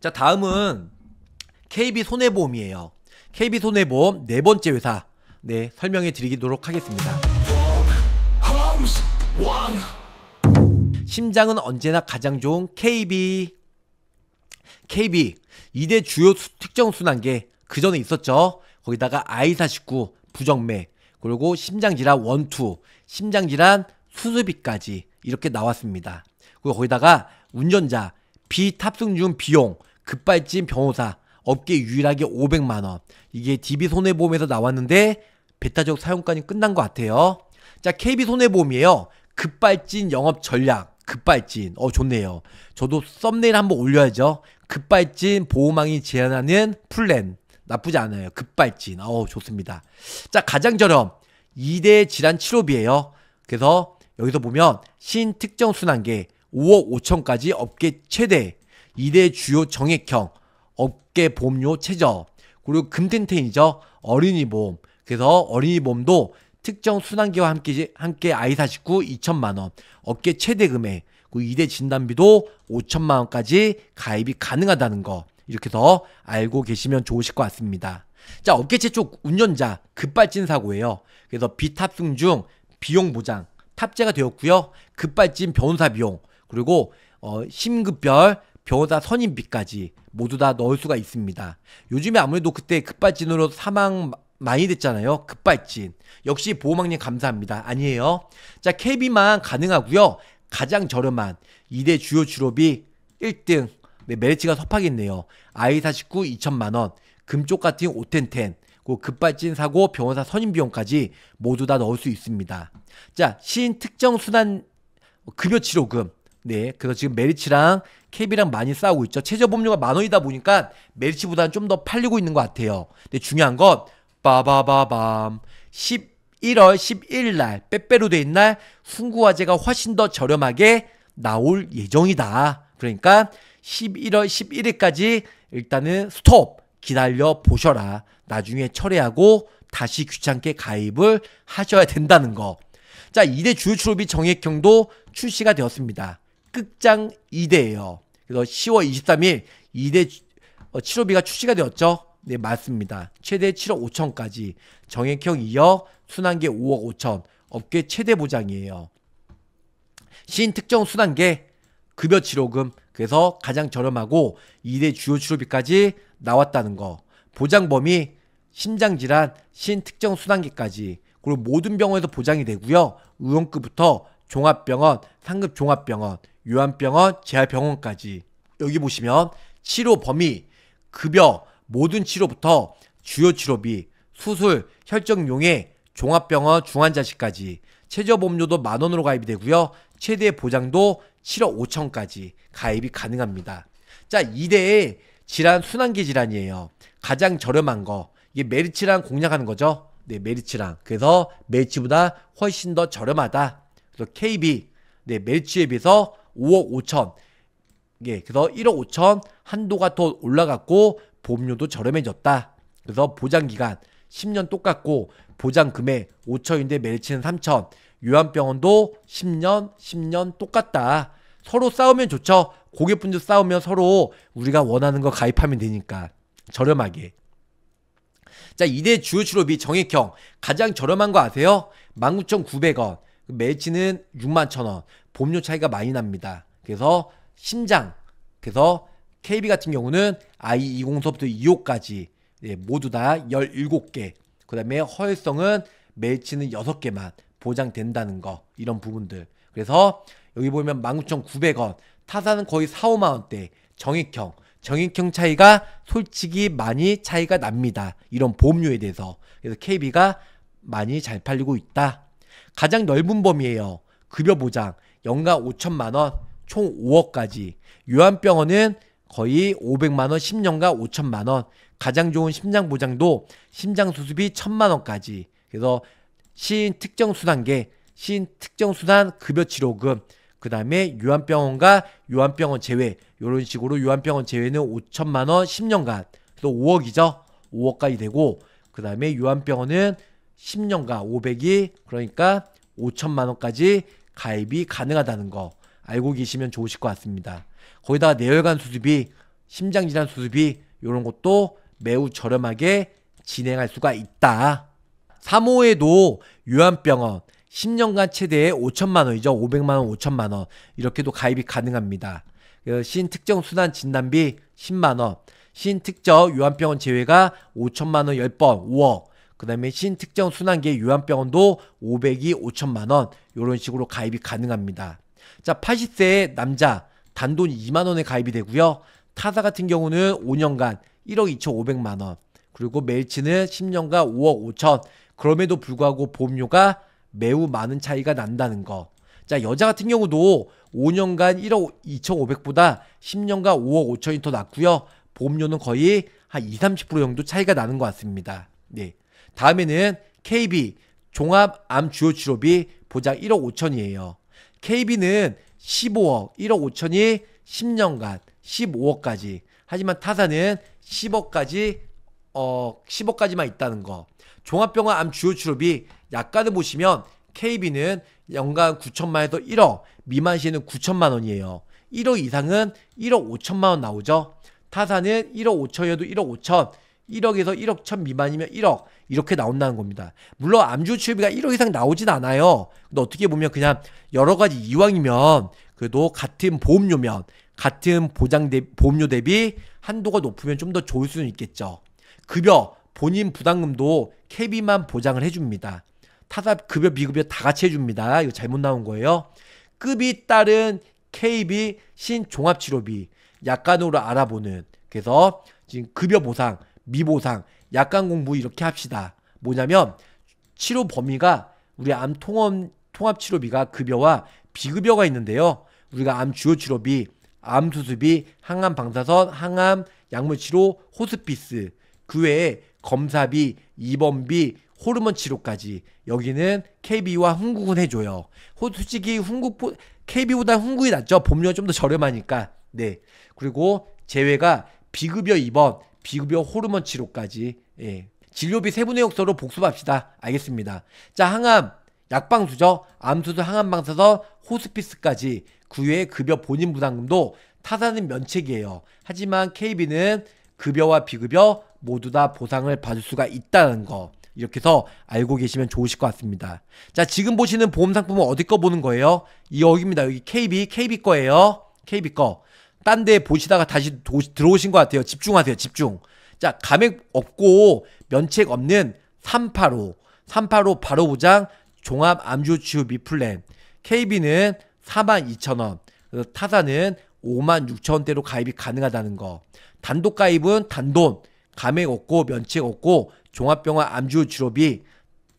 자, 다음은 KB 손해보험이에요. KB 손해보험 네 번째 회사. 네, 설명해 드리도록 하겠습니다. 심장은 언제나 가장 좋은 KB. KB. 2대 주요 특정 순환계. 그 전에 있었죠. 거기다가 I49, 부정맥, 그리고 심장질환 1, 2 심장질환 수술비까지 이렇게 나왔습니다. 그리고 거기다가 운전자, 비탑승 중 비용, 급발진 변호사 업계 유일하게 500만 원. 이게 DB 손해보험에서 나왔는데 배타적 사용권이 끝난 것 같아요. 자, KB 손해보험이에요. 급발진 영업 전략. 급발진. 어, 좋네요. 저도 썸네일 한번 올려야죠. 급발진 보호망이 제안하는 플랜. 나쁘지 않아요. 급발진. 어, 좋습니다. 자, 가장 저렴. 2대 질환 치료비예요. 그래서 여기서 보면 신특정 순환계 5억 5천까지 업계 최대 2대 주요 정액형, 어깨 보험료 최저, 그리고 금텐텐이죠. 어린이 보험. 그래서 어린이 보험도 특정 순환기와 함께, 함께 아이 사4구 2천만원, 어깨 최대 금액, 그 2대 진단비도 5천만원까지 가입이 가능하다는 거. 이렇게 해서 알고 계시면 좋으실 것 같습니다. 자, 어깨 최초 운전자 급발진 사고예요. 그래서 비탑승 중 비용 보장 탑재가 되었고요. 급발진 변호사 비용 그리고 어, 심급별 변호사 선임비까지 모두 다 넣을 수가 있습니다. 요즘에 아무래도 그때 급발진으로 사망 많이 됐잖아요. 급발진. 역시 보호막님 감사합니다. 아니에요. 자, KB만 가능하고요. 가장 저렴한 2대 주요 주로비 1등. 네, 메리츠가 섭하겠네요. I49 2천만원, 금쪽 같은 5텐텐, 그 급발진 사고 병원사 선임 비용까지 모두 다 넣을 수 있습니다. 자, 신 특정 순환 급여 치료금. 네, 그래서 지금 메리츠랑 KB랑 많이 싸우고 있죠. 최저 보험료가 만 원이다 보니까 멜치보다는 좀 더 팔리고 있는 것 같아요. 근데 중요한 건 빠바바밤 11월 11일 날 빼빼로 돼 있는 날 순구화제가 훨씬 더 저렴하게 나올 예정이다. 그러니까 11월 11일까지 일단은 스톱 기다려 보셔라. 나중에 철회하고 다시 귀찮게 가입을 하셔야 된다는 거. 자, 2대 주요 출업이 정액형도 출시가 되었습니다. 끝장 2대예요. 그래서 10월 23일 2대 치료비가 출시가 되었죠. 네, 맞습니다. 최대 7억 5천까지 정액형 2억, 순환계 5억 5천, 업계 최대 보장이에요. 신특정 순환계 급여 치료금 그래서 가장 저렴하고 2대 주요 치료비까지 나왔다는 거. 보장 범위 심장질환, 신특정 순환계까지 그리고 모든 병원에서 보장이 되고요. 의원급부터 종합병원, 상급 종합병원, 요한병원 재활병원까지 여기 보시면 치료 범위, 급여, 모든 치료부터 주요 치료비, 수술, 혈정용해, 종합병원, 중환자실까지 최저보험료도 만원으로 가입이 되고요. 최대 보장도 7억 5천까지 가입이 가능합니다. 자, 2대의 질환 순환기 질환이에요. 가장 저렴한 거. 이게 메리츠랑 공략하는 거죠. 네, 메리츠랑. 그래서 메리츠보다 훨씬 더 저렴하다. 그래서 KB. 네, 메리츠에 비해서 5억 5천. 예, 그래서 1억 5천 한도가 더 올라갔고 보험료도 저렴해졌다. 그래서 보장 기간 10년 똑같고 보장 금액 5천인데 매치는 3천. 요한병원도 10년, 10년 똑같다. 서로 싸우면 좋죠. 고객분들 싸우면 서로 우리가 원하는 거 가입하면 되니까 저렴하게. 자, 2대 주요 치료비 정액형 가장 저렴한 거 아세요? 19,900원. 매치는 6만 천원 보험료 차이가 많이 납니다. 그래서 신장 그래서 KB 같은 경우는 I20서부터 2호까지 예, 모두 다 17개, 그 다음에 허위성은 매치는 6개만 보장된다는 거, 이런 부분들. 그래서 여기 보면 19,900원, 타사는 거의 4, 5만원대, 정액형, 정액형 차이가 솔직히 많이 차이가 납니다. 이런 보험료에 대해서. 그래서 KB가 많이 잘 팔리고 있다. 가장 넓은 범위에요 급여 보장. 연간 5천만 원, 총 5억까지. 요한병원은 거의 500만 원, 10년간 5천만 원. 가장 좋은 심장 보장도 심장 수습이 1천만 원까지. 그래서 시인 특정 수단계, 시인 특정 수단 급여 치료금. 그 다음에 요한병원과 요한병원 제외 요런 식으로 요한병원 제외는 5천만 원 10년간 그래서 5억이죠 5억까지 되고 그 다음에 요한병원은 10년간 500이 그러니까 5천만 원까지 가입이 가능하다는 거 알고 계시면 좋으실 것 같습니다. 거기다가 내혈관 수술비 심장질환 수술비 이런 것도 매우 저렴하게 진행할 수가 있다. 3호에도 요한병원 10년간 최대에 5천만 원이죠. 500만 원, 5천만 원 이렇게도 가입이 가능합니다. 그 신특정 순환 진단비 10만 원, 신특정 요한병원 제외가 5천만 원 10번 5억, 그 다음에 신특정 순환계 요양병원도 500이 5천만 원 이런 식으로 가입이 가능합니다. 자 80세의 남자 단돈 2만 원에 가입이 되고요. 타사 같은 경우는 5년간 1억 2,500만 원 그리고 멜치는 10년간 5억 5천 그럼에도 불구하고 보험료가 매우 많은 차이가 난다는 거. 자 여자 같은 경우도 5년간 1억 2,500보다 10년간 5억 5천이 더 낮고요. 보험료는 거의 한 20, 30% 정도 차이가 나는 것 같습니다. 네. 다음에는 KB 종합암주요치료비 보장 1억 5천이에요. KB는 15억, 1억 5천이 10년간 15억까지. 하지만 타사는 10억까지 어 10억까지만 있다는 거. 종합병원 암 주요 치료비 약간을 보시면 KB는 연간 9천만에서 1억, 미만 시에는 9천만 원이에요. 1억 이상은 1억 5천만 원 나오죠. 타사는 1억 5천이어도 1억 5천, 1억에서 1억 천 미만이면 1억 이렇게 나온다는 겁니다. 물론 암주 치료비가 1억 이상 나오진 않아요. 근데 어떻게 보면 그냥 여러 가지 이왕이면 그래도 같은 보험료면 같은 보장 대비, 보험료 대비 한도가 높으면 좀 더 좋을 수는 있겠죠. 급여 본인 부담금도 캐비만 보장을 해줍니다. 타사 급여 비급여 다 같이 해줍니다. 이거 잘못 나온 거예요. 급이 따른 KB 신종합치료비 약간으로 알아보는 그래서 지금 급여 보상 미보상, 약간 공부 이렇게 합시다. 뭐냐면 치료 범위가 우리 암 통원 통합 치료비가 급여와 비급여가 있는데요. 우리가 암 주요 치료비, 암 수술비, 항암 방사선, 항암 약물 치료, 호스피스 그 외에 검사비, 입원비, 호르몬 치료까지 여기는 KB와 훈국은 해줘요. 솔직히 훈국 KB보다 훈국이 낫죠. 보험료가 좀 더 저렴하니까. 네. 그리고 제외가 비급여 입원, 비급여 호르몬 치료까지 예. 진료비 세분의역서로 복습합시다. 알겠습니다. 자 항암 약방수저, 암수술 항암방사선, 호스피스까지 그 외에 급여 본인 부담금도 타사는 면책이에요. 하지만 KB는 급여와 비급여 모두 다 보상을 받을 수가 있다는 거. 이렇게 해서 알고 계시면 좋으실 것 같습니다. 자, 지금 보시는 보험 상품은 어디 거 보는 거예요? 이 여기입니다. 여기 KB, KB 거예요. KB 거. 딴데 보시다가 다시 도, 들어오신 것 같아요. 집중하세요. 집중. 자, 감액 없고 면책 없는 385. 385 바로 보장 종합 암주 치유 미플랜. KB는 42,000원. 타사는 56,000원대로 가입이 가능하다는 거. 단독 가입은 단돈, 감액 없고 면책 없고 종합병원 암주 치료비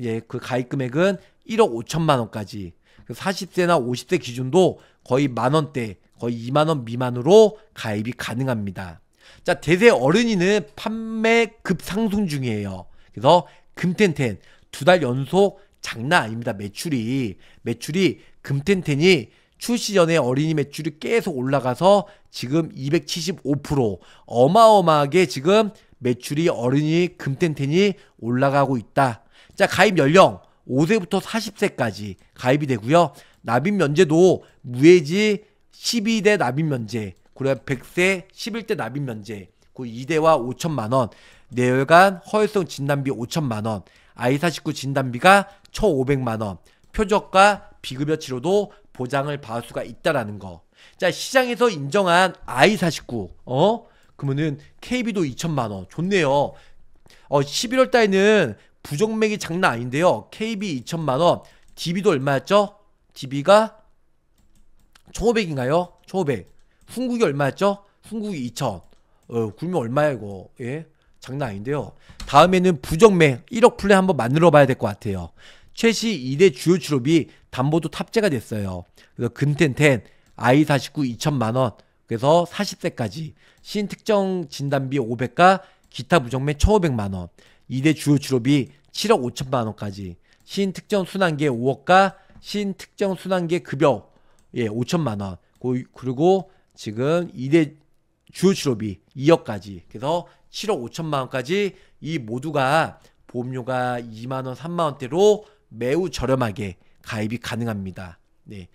예, 그 가입 금액은 1억 5천만 원까지. 40세나 그 50세 기준도 거의 만 원대 거의 2만원 미만으로 가입이 가능합니다. 자, 대세 어른이는 판매 급상승 중이에요. 그래서 금텐텐 두 달 연속 장난 아닙니다. 매출이. 매출이 금텐텐이 출시 전에 어린이 매출이 계속 올라가서 지금 275% 어마어마하게 지금 매출이 어린이 금텐텐이 올라가고 있다. 자, 가입 연령 5세부터 40세까지 가입이 되고요. 납입 면제도 무해지 12대 납입 면제, 그리고 100세 11대 납입 면제, 그 2대와 5천만 원, 내혈간 허혈성 진단비 5천만 원, I49 진단비가 1,500만 원, 표적과 비급여 치료도 보장을 받을 수가 있다라는 거. 자, 시장에서 인정한 I49, 어? 그러면은 KB도 2천만 원. 좋네요. 어, 11월 달에는 부정맥이 장난 아닌데요. KB 2천만 원, DB도 얼마였죠? DB가 1500인가요? 1500. 훈국이 얼마였죠? 훈국이 2000. 어, 굴면 얼마야 이거. 예? 장난 아닌데요. 다음에는 부정매 1억 플레이 한번 만들어 봐야 될 것 같아요. 최시 2대 주요 출업이 담보도 탑재가 됐어요. 그래서 근텐텐, I49 2천만원, 그래서 40세까지, 신특정 진단비 500과 기타 부정매 1,500만원, 2대 주요 출업이 7억 5천만원까지, 신특정 순환계 5억과 신특정 순환계 급여 예, 5천만 원. 그리고 지금 2대 주요 치료비 2억까지. 그래서 7억 5천만 원까지 이 모두가 보험료가 2만 원, 3만 원대로 매우 저렴하게 가입이 가능합니다. 네.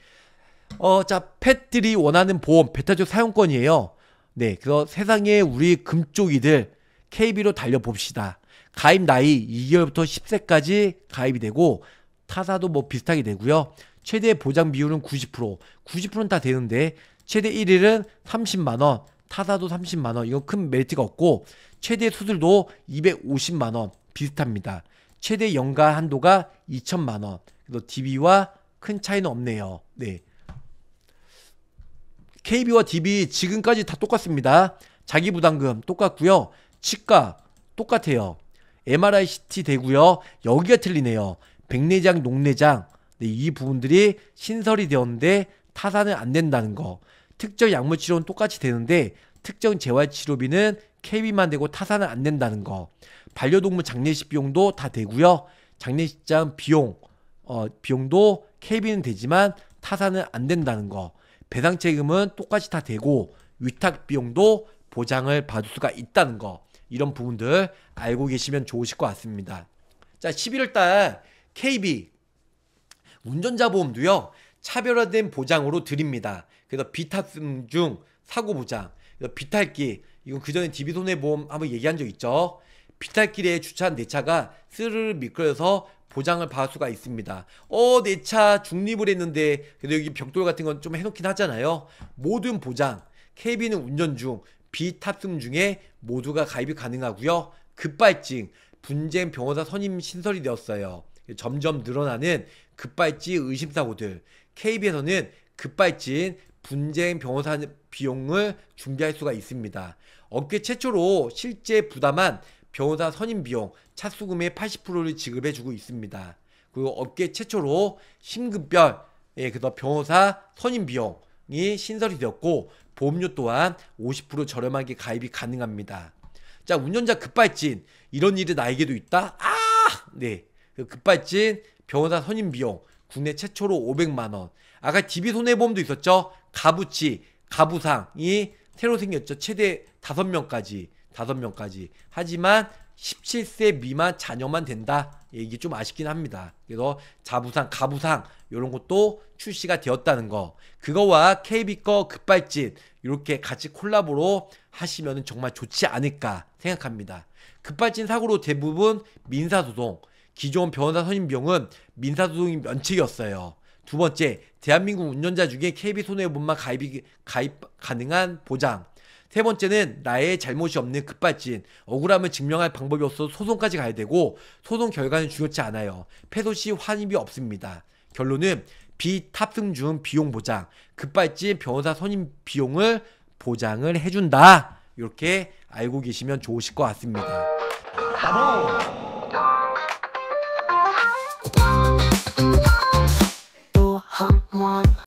어, 자, 펫들이 원하는 보험 베타적 사용권이에요. 네. 그래서 세상에 우리 금쪽이들 KB로 달려봅시다. 가입 나이 2개월부터 10세까지 가입이 되고 타사도 뭐 비슷하게 되고요. 최대 보장 비율은 90%, 90%는 다 되는데 최대 1일은 30만원, 타사도 30만원, 이건 큰 메리트가 없고 최대 수술도 250만원 비슷합니다. 최대 연가 한도가 2천만원, 그래서 DB와 큰 차이는 없네요. 네. KB와 DB 지금까지 다 똑같습니다. 자기 부담금 똑같고요. 치과 똑같아요. MRI CT 되고요. 여기가 틀리네요. 백내장, 녹내장 이 부분들이 신설이 되었는데 타산은 안 된다는 거. 특정 약물 치료는 똑같이 되는데 특정 재활 치료비는 KB만 되고 타산은 안 된다는 거. 반려동물 장례식 비용도 다 되고요. 장례식장 비용 어, 비용도 KB는 되지만 타산은 안 된다는 거. 배상 책임은 똑같이 다 되고 위탁 비용도 보장을 받을 수가 있다는 거. 이런 부분들 알고 계시면 좋으실 것 같습니다. 자, 11월 달 KB 운전자 보험도요. 차별화된 보장으로 드립니다. 그래서 비탑승 중 사고 보장, 비탈길 이건 그 전에 DB 손해보험 한번 얘기한 적 있죠. 비탈길에 주차한 내 차가 스르르 미끄러져서 보장을 받을 수가 있습니다. 어, 내 차 중립을 했는데 그래도 여기 벽돌 같은 건 좀 해놓긴 하잖아요. 모든 보장, KB는 운전 중, 비탑승 중에 모두가 가입이 가능하고요. 급발진, 분쟁 병원사 선임 신설이 되었어요. 점점 늘어나는 급발진 의심사고들 KB에서는 급발진 분쟁 변호사 비용을 준비할 수가 있습니다. 업계 최초로 실제 부담한 변호사 선임 비용 차수금의 80%를 지급해주고 있습니다. 그리고 업계 최초로 심급별 예, 그래서 변호사 선임 비용이 신설이 되었고 보험료 또한 50% 저렴하게 가입이 가능합니다. 자 운전자 급발진 이런 일이 나에게도 있다. 아 네. 그 급발진, 변호사 선임 비용, 국내 최초로 500만 원. 아까 DB 손해보험도 있었죠. 가부치, 가부상이 새로 생겼죠. 최대 5명까지. 5명까지. 하지만 17세 미만 자녀만 된다. 이게 좀 아쉽긴 합니다. 그래서 자부상, 가부상 이런 것도 출시가 되었다는 거. 그거와 KB 거 급발진 이렇게 같이 콜라보로 하시면 정말 좋지 않을까 생각합니다. 급발진 사고로 대부분 민사소송, 기존 변호사 선임비용은 민사소송이 면책이었어요. 두 번째, 대한민국 운전자 중에 KB손해보험만 가입이, 가입 가능한 보장. 세 번째는 나의 잘못이 없는 급발진, 억울함을 증명할 방법이 없어 소송까지 가야 되고 소송 결과는 중요치 않아요. 패소 시 환입이 없습니다. 결론은 비탑승 중 비용 보장, 급발진 변호사 선임 비용을 보장을 해준다. 이렇게 알고 계시면 좋으실 것 같습니다. 바로 someone